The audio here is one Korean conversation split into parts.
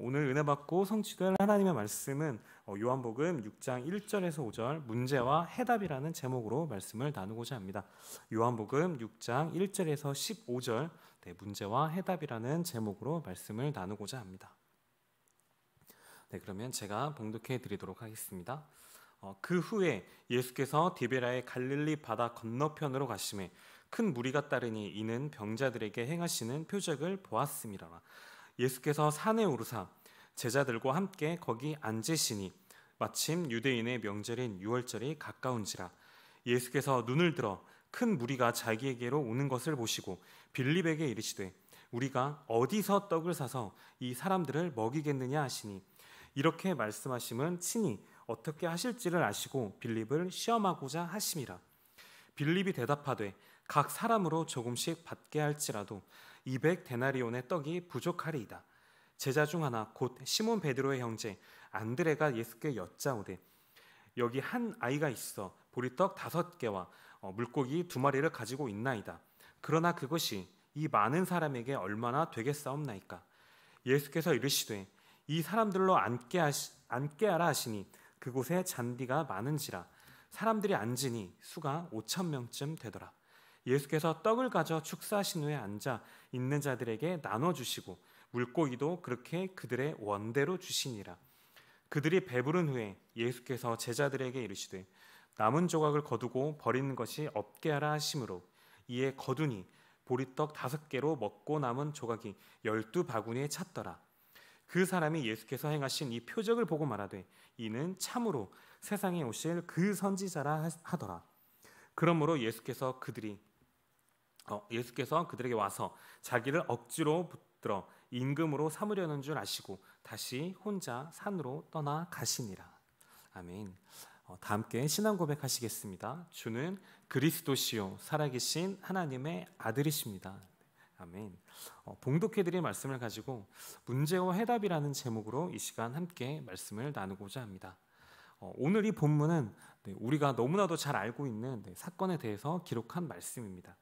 오늘 은혜 받고 성취될 하나님의 말씀은 어, 요한복음 6장 1절에서 5절 문제와 해답이라는 제목으로 말씀을 나누고자 합니다. 요한복음 6장 1절에서 15절 네, 문제와 해답이라는 제목으로 말씀을 나누고자 합니다. 네, 그러면 제가 봉독해 드리도록 하겠습니다. 어, 그 후에 예수께서 디베라의 갈릴리 바다 건너편으로 가심해 큰 무리가 따르니 이는 병자들에게 행하시는 표적을 보았음이라 예수께서 산에 오르사 제자들과 함께 거기 앉으시니 마침 유대인의 명절인 유월절이 가까운지라 예수께서 눈을 들어 큰 무리가 자기에게로 오는 것을 보시고 빌립에게 이르시되 우리가 어디서 떡을 사서 이 사람들을 먹이겠느냐 하시니 이렇게 말씀하심은 친히 어떻게 하실지를 아시고 빌립을 시험하고자 하심이라 빌립이 대답하되 각 사람으로 조금씩 받게 할지라도 2 0 0 데나리온의 떡이 부족하리이다. 제자 중 하나 곧 시몬 베드로의 형제 안드레가 예수께 여짜오되 여기 한 아이가 있어 보리떡 다섯 개와 어, 물고기 두 마리를 가지고 있나이다. 그러나 그것이 이 많은 사람에게 얼마나 되겠사옵나이까. 예수께서 이르시되 이 사람들로 앉게, 하시, 앉게 하라 하시니 그곳에 잔디가 많은지라 사람들이 앉으니 수가 5천 명쯤 되더라. 예수께서 떡을 가져 축사하신 후에 앉아 있는 자들에게 나눠 주시고 물고기도 그렇게 그들의 원대로 주시니라. 그들이 배부른 후에 예수께서 제자들에게 이르시되 남은 조각을 거두고 버리는 것이 없게 하라 하심으로 이에 거두니 보리떡 다섯 개로 먹고 남은 조각이 열두 바구니에 찼더라. 그 사람이 예수께서 행하신 이 표적을 보고 말하되 이는 참으로 세상에 오실 그 선지자라 하더라. 그러므로 예수께서 그들이 어, 예수께서 그들에게 와서 자기를 억지로 붙들어 임금으로 삼으려는 줄 아시고 다시 혼자 산으로 떠나 가시니라. 아멘. 어, 다 함께 신앙 고백하시겠습니다. 주는 그리스도시요 살아계신 하나님의 아들이십니다. 아멘. 어, 봉독해드릴 말씀을 가지고 문제와 해답이라는 제목으로 이 시간 함께 말씀을 나누고자 합니다. 오늘 이 본문은 네, 우리가 너무나도 잘 알고 있는 네, 사건에 대해서 기록한 말씀입니다.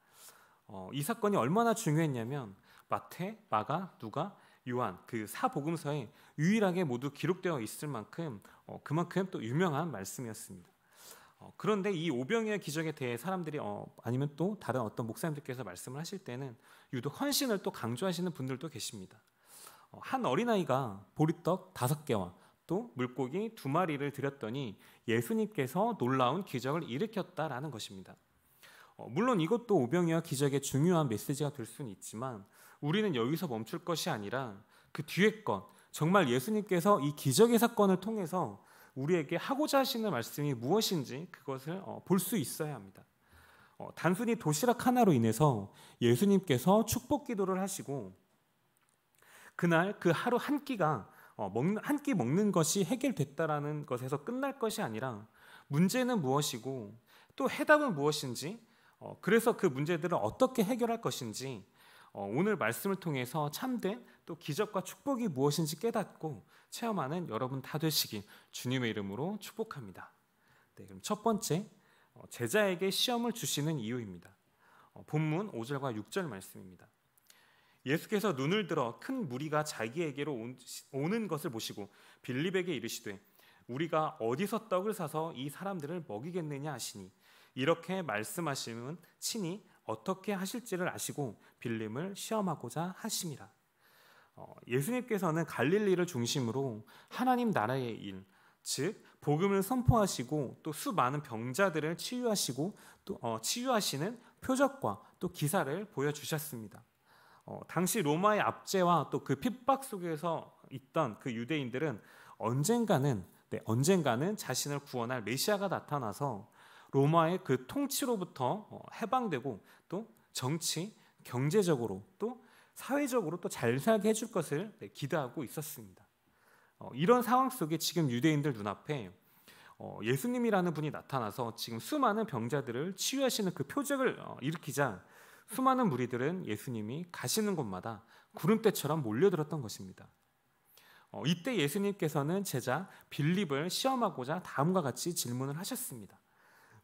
어, 이 사건이 얼마나 중요했냐면 마태, 마가, 누가, 요한 그 사복음서에 유일하게 모두 기록되어 있을 만큼 어, 그만큼 또 유명한 말씀이었습니다. 어, 그런데 이 오병이의 기적에 대해 사람들이 어, 아니면 또 다른 어떤 목사님들께서 말씀을 하실 때는 유독 헌신을 또 강조하시는 분들도 계십니다. 어, 한 어린아이가 보리떡 다섯 개와 또 물고기 두 마리를 드렸더니 예수님께서 놀라운 기적을 일으켰다라는 것입니다. 어, 물론 이것도 오병이와 기적의 중요한 메시지가 될 수는 있지만 우리는 여기서 멈출 것이 아니라 그 뒤에 건 정말 예수님께서 이 기적의 사건을 통해서 우리에게 하고자 하시는 말씀이 무엇인지 그것을 어, 볼수 있어야 합니다. 어, 단순히 도시락 하나로 인해서 예수님께서 축복 기도를 하시고 그날 그 하루 한 끼가 먹는 한끼 먹는 것이 해결됐다라는 것에서 끝날 것이 아니라 문제는 무엇이고 또 해답은 무엇인지 어, 그래서 그 문제들을 어떻게 해결할 것인지 어, 오늘 말씀을 통해서 참된 또 기적과 축복이 무엇인지 깨닫고 체험하는 여러분 다 되시길 주님의 이름으로 축복합니다. 네, 그럼 첫 번째 어, 제자에게 시험을 주시는 이유입니다. 어, 본문 5절과 6절 말씀입니다. 예수께서 눈을 들어 큰 무리가 자기에게로 온, 오는 것을 보시고 빌립에게 이르시되 우리가 어디서 떡을 사서 이 사람들을 먹이겠느냐 하시니 이렇게 말씀하시면 친히 어떻게 하실지를 아시고 빌림을 시험하고자 하심이라. 어, 예수님께서는 갈릴리를 중심으로 하나님 나라의 일, 즉 복음을 선포하시고 또 수많은 병자들을 치유하시고 또 어, 치유하시는 표적과 또 기사를 보여주셨습니다. 어, 당시 로마의 압제와 또 그 핍박 속에서 있던 그 유대인들은 언젠가는 네, 언젠가는 자신을 구원할 메시아가 나타나서 로마의 그 통치로부터 어, 해방되고 또 정치, 경제적으로 또 사회적으로 또 잘 살게 해줄 것을 기대하고 있었습니다. 어, 이런 상황 속에 지금 유대인들 눈앞에 어, 예수님이라는 분이 나타나서 지금 수많은 병자들을 치유하시는 그 표적을 일으키자 수많은 무리들은 예수님이 가시는 곳마다 구름대처럼 몰려들었던 것입니다. 이때 예수님께서는 제자 빌립을 시험하고자 다음과 같이 질문을 하셨습니다.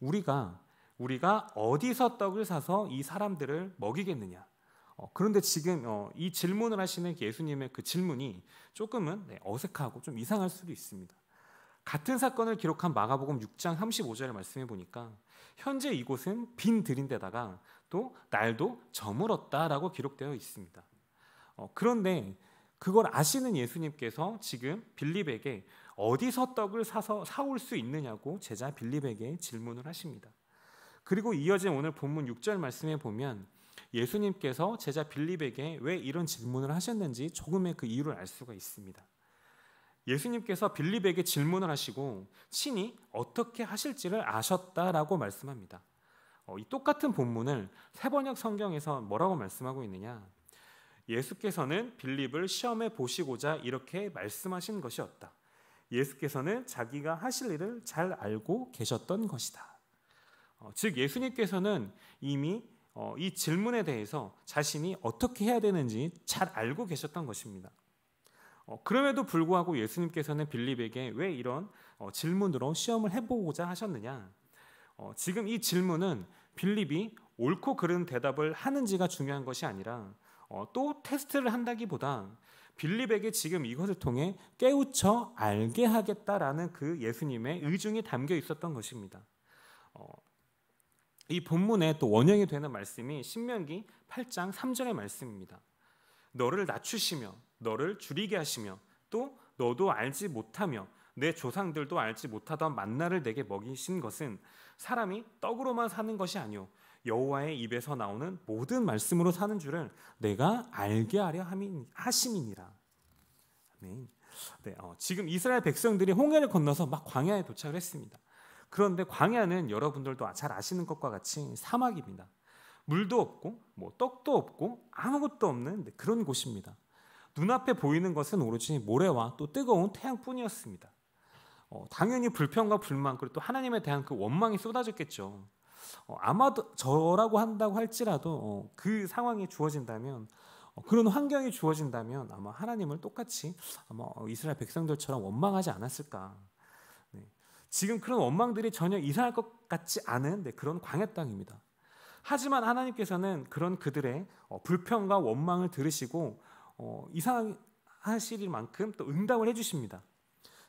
우리가 우리가 어디서 떡을 사서 이 사람들을 먹이겠느냐. 어, 그런데 지금 어, 이 질문을 하시는 예수님의 그 질문이 조금은 네, 어색하고 좀 이상할 수도 있습니다. 같은 사건을 기록한 마가복음 6장 35절의 말씀해 보니까 현재 이곳은 빈 들인데다가 또 날도 저물었다라고 기록되어 있습니다. 어, 그런데 그걸 아시는 예수님께서 지금 빌립에게 어디서 떡을 사서 사올 수 있느냐고 제자 빌립에게 질문을 하십니다. 그리고 이어진 오늘 본문 6절 말씀에 보면 예수님께서 제자 빌립에게 왜 이런 질문을 하셨는지 조금의 그 이유를 알 수가 있습니다. 예수님께서 빌립에게 질문을 하시고 친히 어떻게 하실지를 아셨다라고 말씀합니다. 어, 이 똑같은 본문을 세번역 성경에서 뭐라고 말씀하고 있느냐? 예수께서는 빌립을 시험해 보시고자 이렇게 말씀하신 것이었다. 예수께서는 자기가 하실 일을 잘 알고 계셨던 것이다. 어, 즉 예수님께서는 이미 어, 이 질문에 대해서 자신이 어떻게 해야 되는지 잘 알고 계셨던 것입니다. 어, 그럼에도 불구하고 예수님께서는 빌립에게 왜 이런 어, 질문으로 시험을 해보고자 하셨느냐? 어, 지금 이 질문은 빌립이 옳고 그른 대답을 하는지가 중요한 것이 아니라 어, 또 테스트를 한다기보다 빌립에게 지금 이것을 통해 깨우쳐 알게 하겠다라는 그 예수님의 의중이 담겨 있었던 것입니다. 어, 이 본문에 또 원형이 되는 말씀이 신명기 8장 3절의 말씀입니다. 너를 낮추시며 너를 줄이게 하시며 또 너도 알지 못하며 내 조상들도 알지 못하던 만나를 내게 먹이신 것은 사람이 떡으로만 사는 것이 아니요 여호와의 입에서 나오는 모든 말씀으로 사는 줄을 내가 알게 하려 함이, 하심이니라. 아멘. 네, 어, 지금 이스라엘 백성들이 홍해를 건너서 막 광야에 도착을 했습니다. 그런데 광야는 여러분들도 잘 아시는 것과 같이 사막입니다. 물도 없고 뭐 떡도 없고 아무것도 없는 네, 그런 곳입니다. 눈앞에 보이는 것은 오로지 모래와 또 뜨거운 태양뿐이었습니다. 어, 당연히 불평과 불만 그리고 또 하나님에 대한 그 원망이 쏟아졌겠죠. 어, 아마도 저라고 한다고 할지라도 어, 그 상황이 주어진다면 어, 그런 환경이 주어진다면 아마 하나님을 똑같이 아마 이스라엘 백성들처럼 원망하지 않았을까. 네. 지금 그런 원망들이 전혀 이상할 것 같지 않은 네, 그런 광야 땅입니다. 하지만 하나님께서는 그런 그들의 불평과 원망을 들으시고 어, 이상하실 만큼 또 응답을 해주십니다.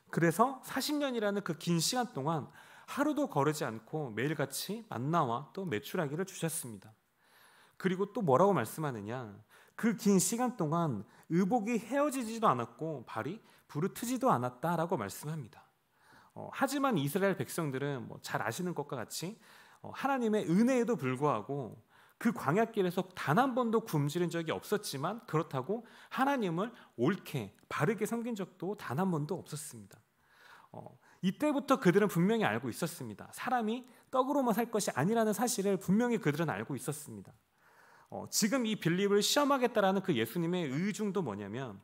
그래서 40년이라는 그 긴 시간 동안 하루도 거르지 않고 매일같이 만나와 또매출하기를 주셨습니다. 그리고 또 뭐라고 말씀하느냐? 그 긴 시간 동안 의복이 헤어지지도 않았고 발이 부르트지도 않았다라고 말씀합니다. 어, 하지만 이스라엘 백성들은 뭐잘 아시는 것과 같이 어, 하나님의 은혜에도 불구하고 그 광야길에서 단 한 번도 굶주린 적이 없었지만 그렇다고 하나님을 옳게 바르게 섬긴 적도 단 한 번도 없었습니다. 어, 이때부터 그들은 분명히 알고 있었습니다. 사람이 떡으로만 살 것이 아니라는 사실을 분명히 그들은 알고 있었습니다. 어, 지금 이 빌립을 시험하겠다라는 그 예수님의 의중도 뭐냐면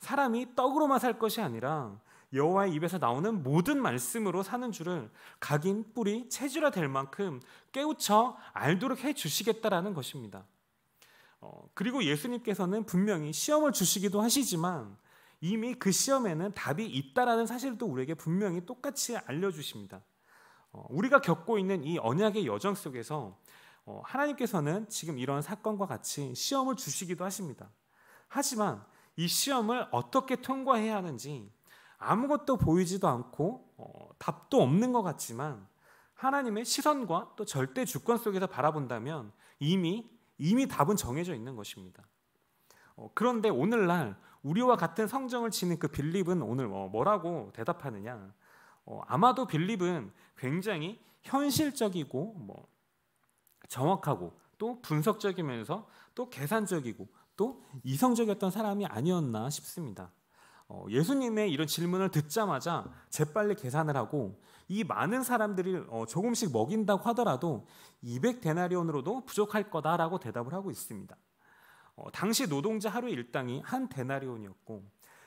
사람이 떡으로만 살 것이 아니라 여호와의 입에서 나오는 모든 말씀으로 사는 줄을 각인 뿌리 체질화 될 만큼 깨우쳐 알도록 해 주시겠다라는 것입니다. 어, 그리고 예수님께서는 분명히 시험을 주시기도 하시지만 이미 그 시험에는 답이 있다라는 사실도 우리에게 분명히 똑같이 알려주십니다. 어, 우리가 겪고 있는 이 언약의 여정 속에서 어, 하나님께서는 지금 이런 사건과 같이 시험을 주시기도 하십니다. 하지만 이 시험을 어떻게 통과해야 하는지 아무것도 보이지도 않고 어, 답도 없는 것 같지만 하나님의 시선과 또 절대 주권 속에서 바라본다면 이미 이미 답은 정해져 있는 것입니다. 그런데 오늘날 우리와 같은 성정을 지닌 그 빌립은 오늘 뭐 뭐라고 대답하느냐? 어, 아마도 빌립은 굉장히 현실적이고 뭐 정확하고 또 분석적이면서 또 계산적이고 또 이성적이었던 사람이 아니었나 싶습니다. 어, 예수님의 이런 질문을 듣자마자 재빨리 계산을 하고 이 많은 사람들이 어, 조금씩 먹인다고 하더라도 200 데나리온으로도 부족할 거다라고 대답을 하고 있습니다. 어, 당시 노동자 하루 일당이 한 데나리온이었고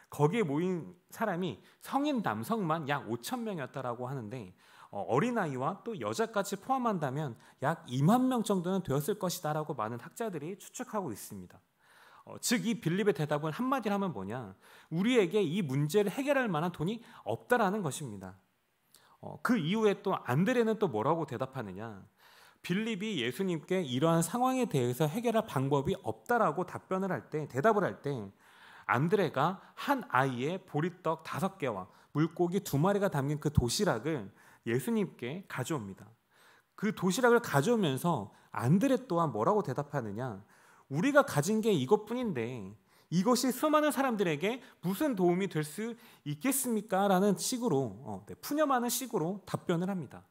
거기에 모인 사람이 성인 남성만 약 5천 명이었다라고 하는데 어, 어린아이와 또 여자까지 포함한다면 약 2만 명 정도는 되었을 것이다라고 많은 학자들이 추측하고 있습니다. 어, 즉이 빌립의 대답은 한마디로 하면 뭐냐? 우리에게 이 문제를 해결할 만한 돈이 없다라는 것입니다. 어, 그 이후에 또 안드레는 또 뭐라고 대답하느냐? 빌립이 예수님께 이러한 상황에 대해서 해결할 방법이 없다라고 답변을 할 때, 대답을 할 때, 안드레가 한 아이의 보리떡 다섯 개와 물고기 두 마리가 담긴 그 도시락을 예수님께 가져옵니다. 그 도시락을 가져오면서 안드레 또한 뭐라고 대답하느냐? 우리가 가진 게 이것뿐인데 이것이 수많은 사람들에게 무슨 도움이 될 수 있겠습니까? 라는 식으로 어, 네, 푸념하는 식으로 답변을 합니다.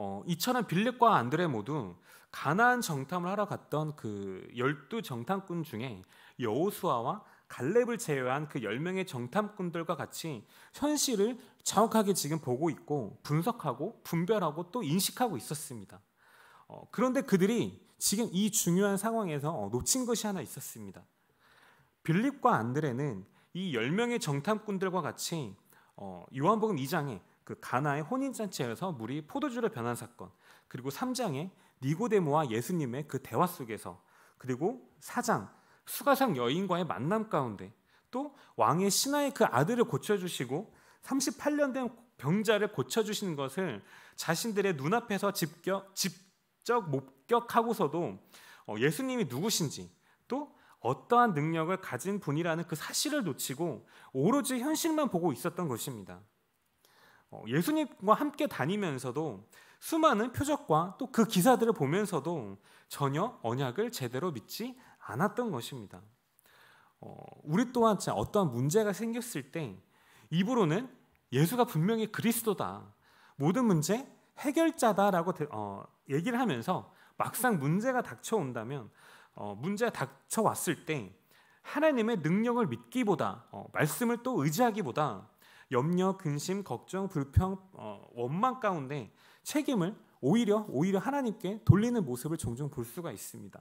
어, 이처럼 빌립과 안드레 모두 가나안 정탐을 하러 갔던 그 열두 정탐꾼 중에 여호수아와 갈렙을 제외한 그 열명의 정탐꾼들과 같이 현실을 정확하게 지금 보고 있고 분석하고 분별하고 또 인식하고 있었습니다. 어, 그런데 그들이 지금 이 중요한 상황에서 어, 놓친 것이 하나 있었습니다. 빌립과 안드레는 이 열명의 정탐꾼들과 같이 어, 요한복음 2장에 그 가나의 혼인 잔치에서 물이 포도주로 변한 사건, 그리고 3장에 니고데모와 예수님의 그 대화 속에서, 그리고 4장 수가상 여인과의 만남 가운데, 또 왕의 신하의 그 아들을 고쳐주시고 38년 된 병자를 고쳐주시는 것을 자신들의 눈앞에서 직격, 직접 목격하고서도 어, 예수님이 누구신지 또 어떠한 능력을 가진 분이라는 그 사실을 놓치고 오로지 현실만 보고 있었던 것입니다. 어, 예수님과 함께 다니면서도 수많은 표적과 또 그 기사들을 보면서도 전혀 언약을 제대로 믿지 않았던 것입니다. 어, 우리 또한 어떠한 문제가 생겼을 때 입으로는 예수가 분명히 그리스도다. 모든 문제 해결자다라고 어, 얘기를 하면서 막상 문제가 닥쳐온다면 문제가 닥쳐왔을 때 하나님의 능력을 믿기보다 말씀을 또 의지하기보다 염려, 근심, 걱정, 불평, 어, 원망 가운데 책임을 오히려 오히려 하나님께 돌리는 모습을 종종 볼 수가 있습니다.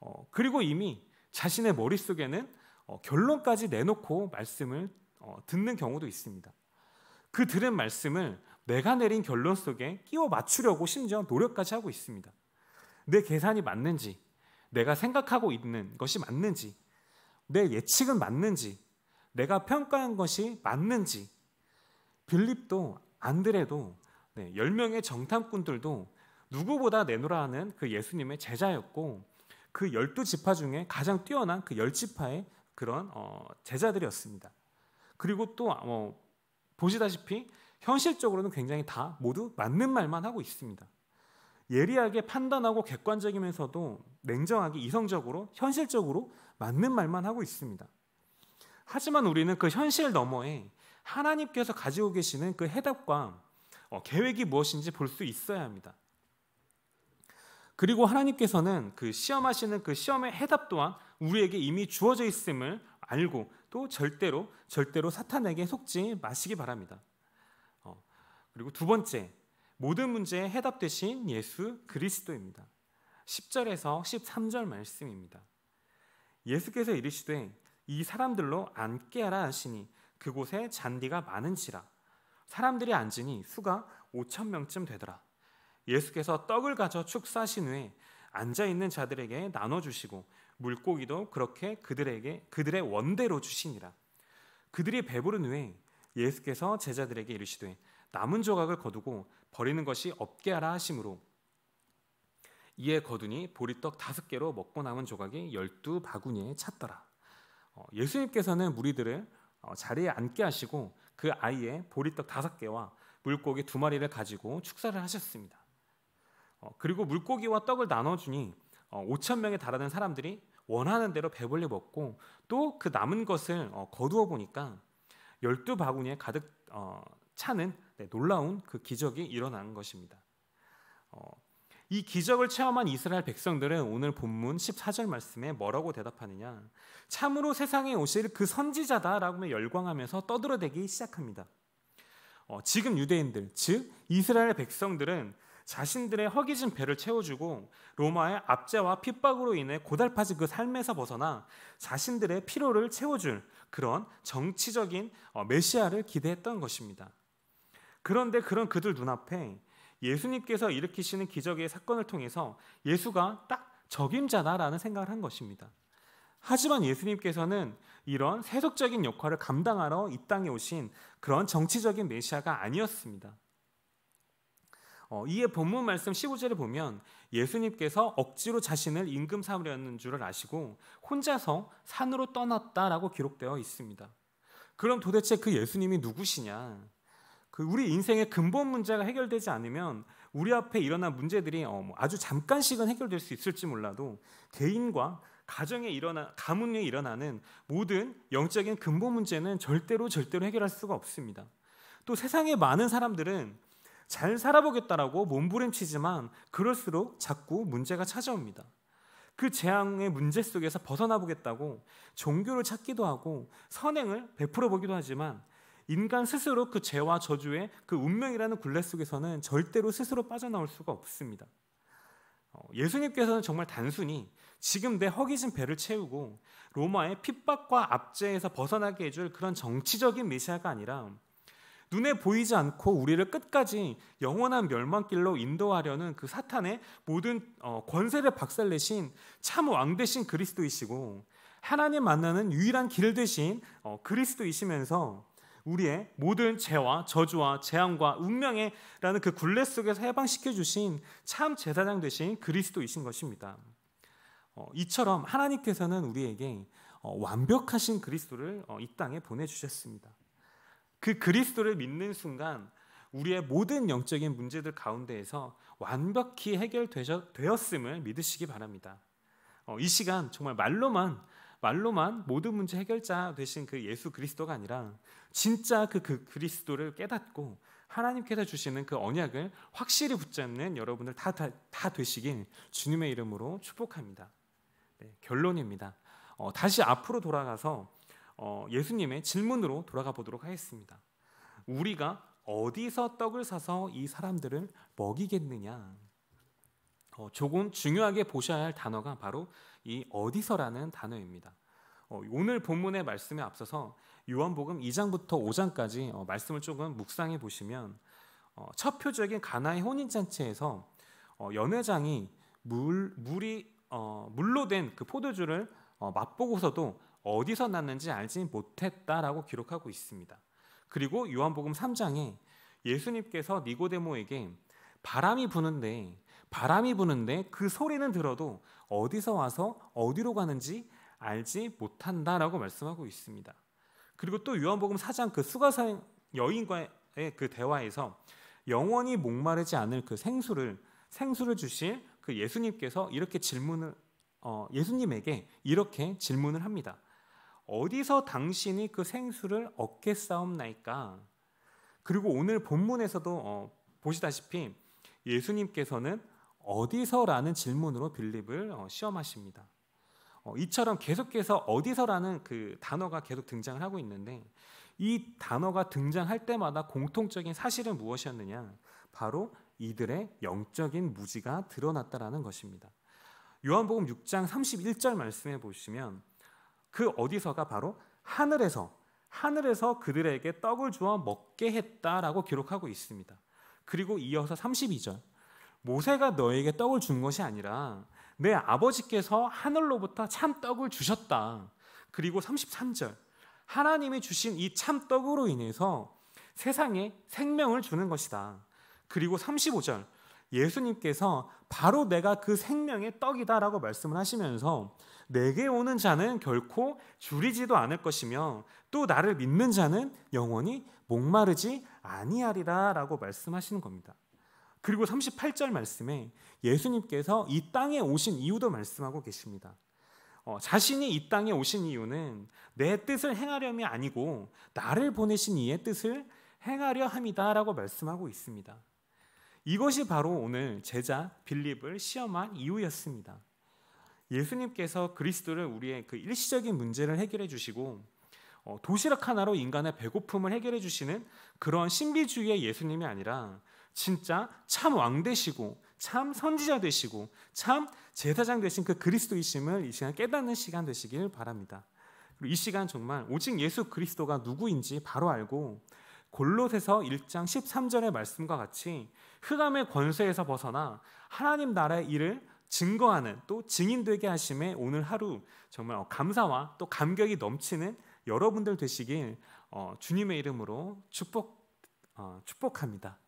어, 그리고 이미 자신의 머릿속에는 어, 결론까지 내놓고 말씀을 어, 듣는 경우도 있습니다. 그 들은 말씀을 내가 내린 결론 속에 끼워 맞추려고 심지어 노력까지 하고 있습니다. 내 계산이 맞는지, 내가 생각하고 있는 것이 맞는지, 내 예측은 맞는지, 내가 평가한 것이 맞는지 빌립도 안드레도 네, 10명의 정탐꾼들도 누구보다 내놓으라 하는 그 예수님의 제자였고 그 열두 지파 중에 가장 뛰어난 그 열 지파의 그런 어, 제자들이었습니다. 그리고 또 어, 보시다시피 현실적으로는 굉장히 다 모두 맞는 말만 하고 있습니다. 예리하게 판단하고 객관적이면서도 냉정하게 이성적으로 현실적으로 맞는 말만 하고 있습니다. 하지만 우리는 그 현실 너머에 하나님께서 가지고 계시는 그 해답과 어, 계획이 무엇인지 볼 수 있어야 합니다. 그리고 하나님께서는 그 시험하시는 그 시험의 해답 또한 우리에게 이미 주어져 있음을 알고 또 절대로 절대로 사탄에게 속지 마시기 바랍니다. 어, 그리고 두 번째 모든 문제의 해답 대신 예수 그리스도입니다. 10절에서 13절 말씀입니다. 예수께서 이르시되 이 사람들로 앉게 하라 하시니 그곳에 잔디가 많은지라 사람들이 앉으니 수가 5천 명쯤 되더라. 예수께서 떡을 가져 축사하신 후에 앉아 있는 자들에게 나눠 주시고 물고기도 그렇게 그들에게 그들의 원대로 주시니라. 그들이 배부른 후에 예수께서 제자들에게 이르시되 남은 조각을 거두고 버리는 것이 없게 하라 하심으로 이에 거두니 보리떡 다섯 개로 먹고 남은 조각이 열두 바구니에 찼더라. 어, 예수님께서는 무리들을 어, 자리에 앉게 하시고 그 아이의 보리떡 다섯 개와 물고기 두 마리를 가지고 축사를 하셨습니다. 어, 그리고 물고기와 떡을 나눠주니 5천 명에 달하는 사람들이 원하는 대로 배불리 먹고 또 그 남은 것을 거두어 보니까 열두 바구니에 가득 차는 네, 놀라운 그 기적이 일어난 것입니다. 이 기적을 체험한 이스라엘 백성들은 오늘 본문 14절 말씀에 뭐라고 대답하느냐? 참으로 세상에 오실 그 선지자다라고 열광하면서 떠들어대기 시작합니다. 어, 지금 유대인들, 즉 이스라엘 백성들은 자신들의 허기진 배를 채워주고 로마의 압제와 핍박으로 인해 고달파진 그 삶에서 벗어나 자신들의 피로를 채워줄 그런 정치적인 어, 메시아를 기대했던 것입니다. 그런데 그런 그들 눈앞에 예수님께서 일으키시는 기적의 사건을 통해서 예수가 딱 적임자다라는 생각을 한 것입니다. 하지만 예수님께서는 이런 세속적인 역할을 감당하러 이 땅에 오신 그런 정치적인 메시아가 아니었습니다. 어, 이에 본문 말씀 15절을 보면 예수님께서 억지로 자신을 임금 삼으려는 줄을 아시고 혼자서 산으로 떠났다라고 기록되어 있습니다. 그럼 도대체 그 예수님이 누구시냐? 그 우리 인생의 근본 문제가 해결되지 않으면 우리 앞에 일어난 문제들이 어, 뭐 아주 잠깐씩은 해결될 수 있을지 몰라도 개인과 가정에 일어나 가문에 일어나는 모든 영적인 근본 문제는 절대로 절대로 해결할 수가 없습니다. 또 세상의 많은 사람들은 잘 살아보겠다라고 몸부림치지만 그럴수록 자꾸 문제가 찾아옵니다. 그 재앙의 문제 속에서 벗어나 보겠다고 종교를 찾기도 하고 선행을 베풀어 보기도 하지만 인간 스스로 그 죄와 저주의 그 운명이라는 굴레 속에서는 절대로 스스로 빠져나올 수가 없습니다. 어, 예수님께서는 정말 단순히 지금 내 허기진 배를 채우고 로마의 핍박과 압제에서 벗어나게 해줄 그런 정치적인 메시아가 아니라 눈에 보이지 않고 우리를 끝까지 영원한 멸망길로 인도하려는 그 사탄의 모든 어, 권세를 박살내신 참왕 대신 그리스도이시고 하나님 만나는 유일한 길 대신 어, 그리스도이시면서 우리의 모든 죄와 저주와 재앙과 운명에라는 그 굴레 속에서 해방시켜 주신 참 제사장 되신 그리스도이신 것입니다. 어, 이처럼 하나님께서는 우리에게 어, 완벽하신 그리스도를 어, 이 땅에 보내주셨습니다. 그 그리스도를 믿는 순간 우리의 모든 영적인 문제들 가운데에서 완벽히 해결되었음을 믿으시기 바랍니다. 이 시간 정말 말로만 말로만 모든 문제 해결자 되신 그 예수 그리스도가 아니라 진짜 그, 그 그리스도를 깨닫고 하나님께서 주시는 그 언약을 확실히 붙잡는 여러분들 다, 다, 다 되시길 주님의 이름으로 축복합니다. 네, 결론입니다. 어, 다시 앞으로 돌아가서 어, 예수님의 질문으로 돌아가 보도록 하겠습니다. 우리가 어디서 떡을 사서 이 사람들을 먹이겠느냐? 어, 조금 중요하게 보셔야 할 단어가 바로 이 어디서라는 단어입니다. 어, 오늘 본문의 말씀에 앞서서 요한복음 2장부터 5장까지 어, 말씀을 조금 묵상해 보시면 어, 첫 표적인 가나의 혼인잔치에서 연회장이 물, 물이 물로 된 그 포도주를 맛보고서도 어디서 났는지 알지 못했다라고 기록하고 있습니다. 그리고 요한복음 3장에 예수님께서 니고데모에게 바람이 부는데 바람이 부는데 그 소리는 들어도 어디서 와서 어디로 가는지 알지 못한다라고 말씀하고 있습니다. 그리고 또 요한복음 4장 그 수가사 여인과의 그 대화에서 영원히 목마르지 않을 그 생수를 생수를 주실 그 예수님께서 이렇게 질문을 어, 예수님에게 이렇게 질문을 합니다. 어디서 당신이 그 생수를 얻겠사옵나이까? 그리고 오늘 본문에서도 어, 보시다시피 예수님께서는 어디서라는 질문으로 빌립을 어, 시험하십니다. 어, 이처럼 계속해서 어디서라는 그 단어가 계속 등장을 하고 있는데 이 단어가 등장할 때마다 공통적인 사실은 무엇이었느냐? 바로 이들의 영적인 무지가 드러났다라는 것입니다. 요한복음 6장 31절 말씀해 보시면 그 어디서가 바로 하늘에서 하늘에서 그들에게 떡을 주어 먹게 했다라고 기록하고 있습니다. 그리고 이어서 32절 모세가 너에게 떡을 준 것이 아니라 내 아버지께서 하늘로부터 참 떡을 주셨다. 그리고 33절. 하나님이 주신 이 참 떡으로 인해서 세상에 생명을 주는 것이다. 그리고 35절. 예수님께서 바로 내가 그 생명의 떡이다라고 말씀을 하시면서 내게 오는 자는 결코 줄이지도 않을 것이며 또 나를 믿는 자는 영원히 목마르지 아니하리라라고 말씀하시는 겁니다. 그리고 38절 말씀에 예수님께서 이 땅에 오신 이유도 말씀하고 계십니다. 어, 자신이 이 땅에 오신 이유는 내 뜻을 행하렴이 아니고 나를 보내신 이의 뜻을 행하려 함이다라고 말씀하고 있습니다. 이것이 바로 오늘 제자 빌립을 시험한 이유였습니다. 예수님께서 그리스도를 우리의 그 일시적인 문제를 해결해 주시고 어, 도시락 하나로 인간의 배고픔을 해결해 주시는 그런 신비주의의 예수님이 아니라 진짜 참 왕 되시고 참 선지자 되시고 참 제사장 되신 그 그리스도이심을 이 시간 깨닫는 시간 되시길 바랍니다. 그리고 이 시간 정말 오직 예수 그리스도가 누구인지 바로 알고 골로새서 1장 13절의 말씀과 같이 흑암의 권세에서 벗어나 하나님 나라의 일을 증거하는 또 증인되게 하심에 오늘 하루 정말 어, 감사와 또 감격이 넘치는 여러분들 되시길 어, 주님의 이름으로 축복 어, 축복합니다.